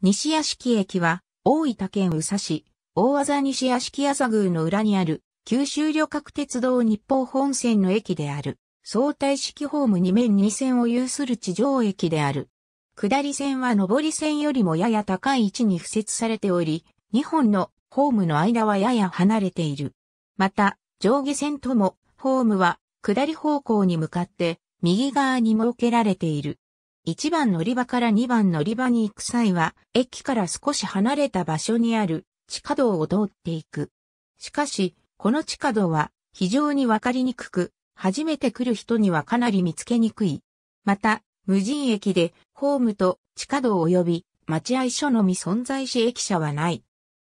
西屋敷駅は、大分県宇佐市、大技西屋敷朝宮の裏にある、九州旅客鉄道日報本線の駅である。相対式ホーム2面2線を有する地上駅である。下り線は上り線よりもやや高い位置に付設されており、2本のホームの間はやや離れている。また、上下線とも、ホームは下り方向に向かって右側に設けられている。1番乗り場から2番乗り場に行く際は、駅から少し離れた場所にある地下道を通っていく。しかし、この地下道は非常にわかりにくく、初めて来る人にはかなり見つけにくい。また、無人駅でホームと地下道及び待合所のみ存在し駅舎はない。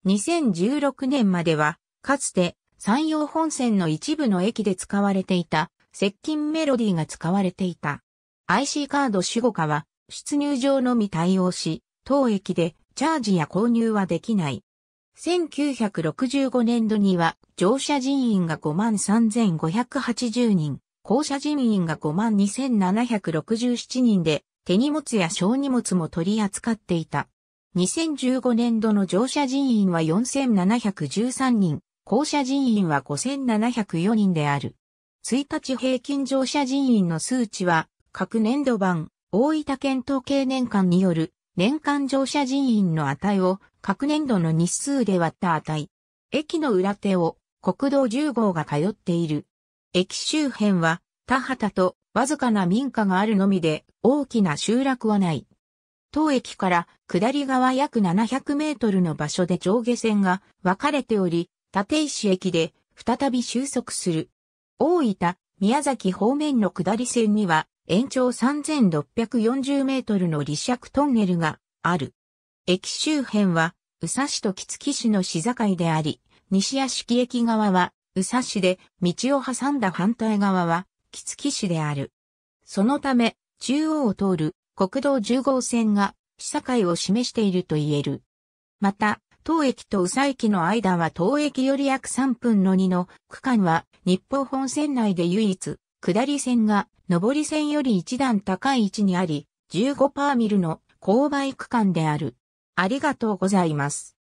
2016年までは、かつて山陽本線の一部の駅で使われていた、接近メロディーが使われていた。IC カード守護課は、出入場のみ対応し、当駅でチャージや購入はできない。1965年度には、乗車人員が53,580人、降車人員が52,767人で、手荷物や小荷物も取り扱っていた。2015年度の乗車人員は4,713人、降車人員は5,704人である。1日平均乗車人員の数値は各年度版、大分県統計年間による年間乗車人員の値を各年度の日数で割った値。駅の裏手を国道10号が通っている。駅周辺は田畑とわずかな民家があるのみで大きな集落はない。当駅から下り側約700メートルの場所で上下線が分かれており、立石駅で再び収束する。大分、宮崎方面の下り線には延長3640メートルの離尺トンネルがある。駅周辺は、宇佐市と木月市の市境であり、西屋敷駅側は、宇佐市で、道を挟んだ反対側は、木月市である。そのため、中央を通る国道10号線が、市境を示していると言える。また、当駅と宇佐駅の間は当駅より約3分の2の区間は日報本線内で唯一下り線が上り線より一段高い位置にあり、15パーミルの勾配区間である。ありがとうございます。